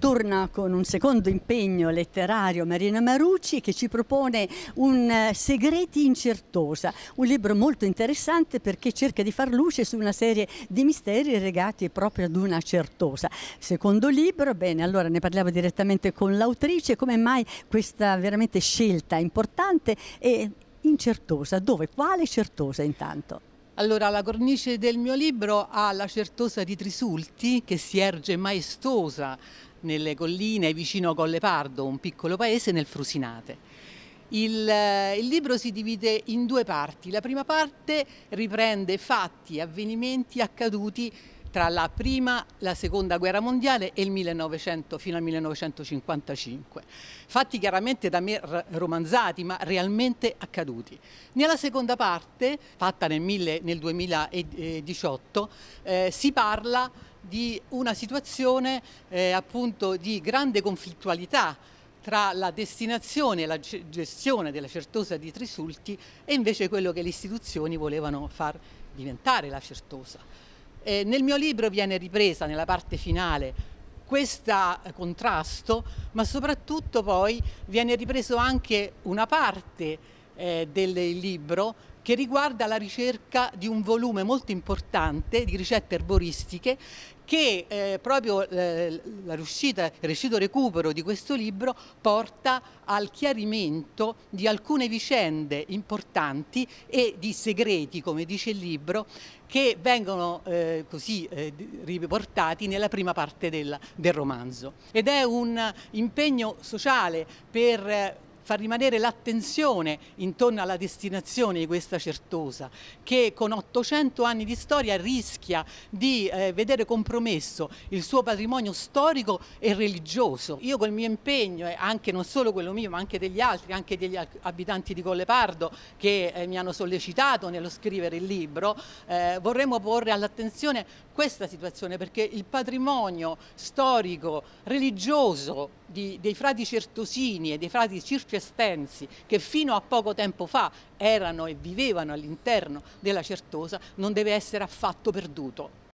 torna con un secondo impegno letterario Marina Marucci che ci propone un eh, Segreti incertosa, un libro molto interessante perché cerca di far luce su una serie di misteri legati proprio ad una certosa. Secondo libro, bene, allora ne parliamo direttamente con l'autrice, come mai questa veramente scelta importante e incertosa, dove, quale certosa intanto? Allora, la cornice del mio libro ha la certosa di Trisulti, che si erge maestosa nelle colline vicino Colle Pardo, un piccolo paese nel Frusinate. Il, eh, il, libro si divide in due parti. La prima parte riprende fatti, e avvenimenti accaduti tra la prima, la seconda guerra mondiale e il 1900 fino al 1955. Fatti chiaramente da me romanzati, ma realmente accaduti. Nella seconda parte, fatta nel, mille, nel 2018, eh, si parla di una situazione eh, appunto di grande conflittualità tra la destinazione e la gestione della certosa di Trisulti e invece quello che le istituzioni volevano far diventare la certosa. Eh, nel mio libro viene ripresa nella parte finale questo eh, contrasto, ma soprattutto poi viene ripreso anche una parte eh, del libro che riguarda la ricerca di un volume molto importante di ricette erboristiche che eh, proprio eh, riuscita, il riuscito recupero di questo libro porta al chiarimento di alcune vicende importanti e di segreti, come dice il libro, che vengono eh, così eh, riportati nella prima parte del, del romanzo. Ed è un impegno sociale per eh, far rimanere l'attenzione intorno alla destinazione di questa certosa che con 800 anni di storia rischia di eh, vedere compromesso il suo patrimonio storico e religioso. Io col mio impegno, e anche non solo quello mio ma anche degli altri, anche degli abitanti di Collepardo che eh, mi hanno sollecitato nello scrivere il libro, eh, vorremmo porre all'attenzione questa situazione perché il patrimonio storico, religioso di, dei frati certosini e dei frati circosini circestensi che fino a poco tempo fa erano e vivevano all'interno della Certosa non deve essere affatto perduto.